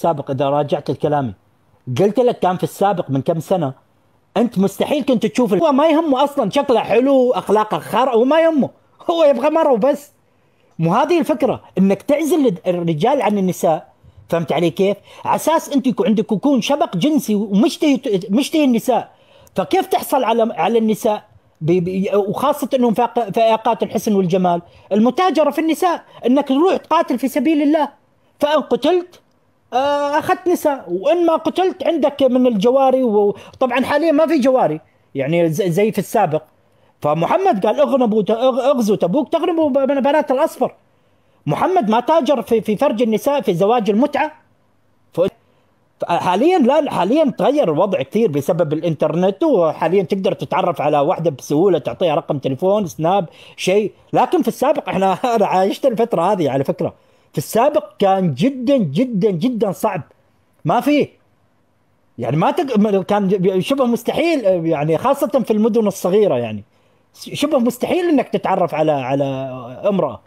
السابق اذا راجعت الكلام قلت لك كان في السابق من كم سنه انت مستحيل كنت تشوف هو ما يهمه اصلا شكله حلو اخلاقه خر وما يهمه هو يبغى مره وبس مو هذه الفكره انك تعزل الرجال عن النساء فهمت علي كيف؟ على اساس انت يكون عندك يكون شبق جنسي ومشتهي مشتهي النساء فكيف تحصل على على النساء وخاصة انهم فائقات الحسن والجمال، المتاجرة في النساء انك تروح تقاتل في سبيل الله فان قتلت آه، اخذت نساء وان ما قتلت عندك من الجواري وطبعا حاليا ما في جواري يعني زي في السابق فمحمد قال اغنبوا اغزوا تبوك تغنبوا من بنات الاصفر محمد ما تاجر في في فرج النساء في زواج المتعه حاليا لا حاليا تغير الوضع كثير بسبب الانترنت وحاليا تقدر تتعرف على واحده بسهوله تعطيها رقم تليفون سناب شيء لكن في السابق احنا انا عايشت الفتره هذه على فكره في السابق كان جدا جدا جدا صعب ما في يعني ما تق... كان شبه مستحيل يعني خاصة في المدن الصغيرة يعني شبه مستحيل انك تتعرف على على امرأة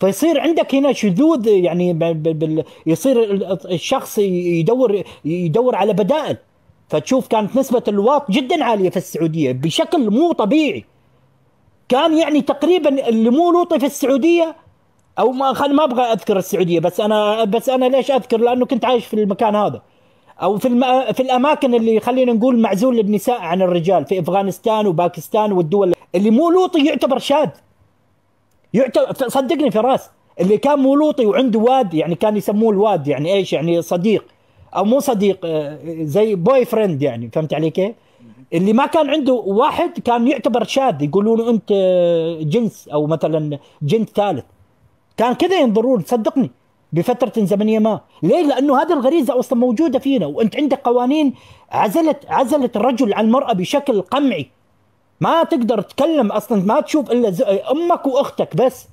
فيصير عندك هنا شذوذ يعني بال... يصير الشخص يدور يدور على بدائل فتشوف كانت نسبة الواط جدا عالية في السعودية بشكل مو طبيعي كان يعني تقريبا اللي مو لوطي في السعودية او ما خل ما ابغى اذكر السعوديه بس انا بس انا ليش اذكر لانه كنت عايش في المكان هذا او في الم... في الاماكن اللي خلينا نقول معزول للنساء عن الرجال في افغانستان وباكستان والدول اللي مو لوطي يعتبر شاذ يعتبر صدقني فراس اللي كان مو لوطي وعنده واد يعني كان يسموه الواد يعني ايش يعني صديق او مو صديق آه، زي بوي فريند يعني فهمت علي كيف؟ اللي ما كان عنده واحد كان يعتبر شاذ يقولون انت آه، جنس او مثلا جنس ثالث كان كذا ينظرون صدقني بفترة زمنية ما ليه؟ لأنه هذه الغريزة أصلا موجودة فينا وأنت عندك قوانين عزلت عزلت الرجل عن المرأة بشكل قمعي ما تقدر تتكلم أصلا ما تشوف إلا أمك وأختك بس